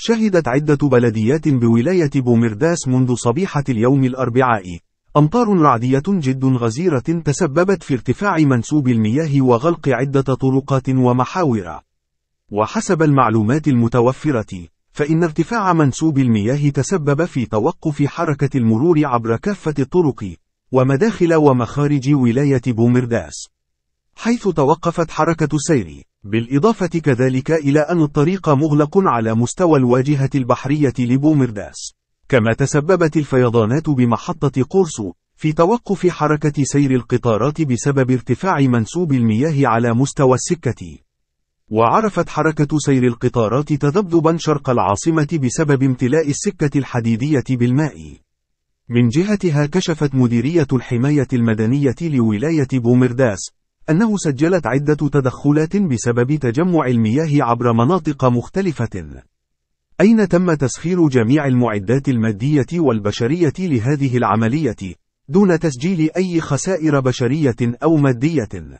شهدت عدة بلديات بولاية بومرداس منذ صبيحة اليوم الأربعاء أمطار رعدية جد غزيرة تسببت في ارتفاع منسوب المياه وغلق عدة طرقات ومحاور. وحسب المعلومات المتوفرة، فإن ارتفاع منسوب المياه تسبب في توقف حركة المرور عبر كافة الطرق، ومداخل ومخارج ولاية بومرداس. حيث توقفت حركة السير، بالإضافة كذلك إلى أن الطريق مغلق على مستوى الواجهة البحرية لبومرداس كما تسببت الفيضانات بمحطة قورسو في توقف حركة سير القطارات بسبب ارتفاع منسوب المياه على مستوى السكة وعرفت حركة سير القطارات تذبذبا شرق العاصمة بسبب امتلاء السكة الحديدية بالماء. من جهتها كشفت مديرية الحماية المدنية لولاية بومرداس أنه سجلت عدة تدخلات بسبب تجمع المياه عبر مناطق مختلفة. أين تم تسخير جميع المعدات المادية والبشرية لهذه العملية، دون تسجيل أي خسائر بشرية أو مادية؟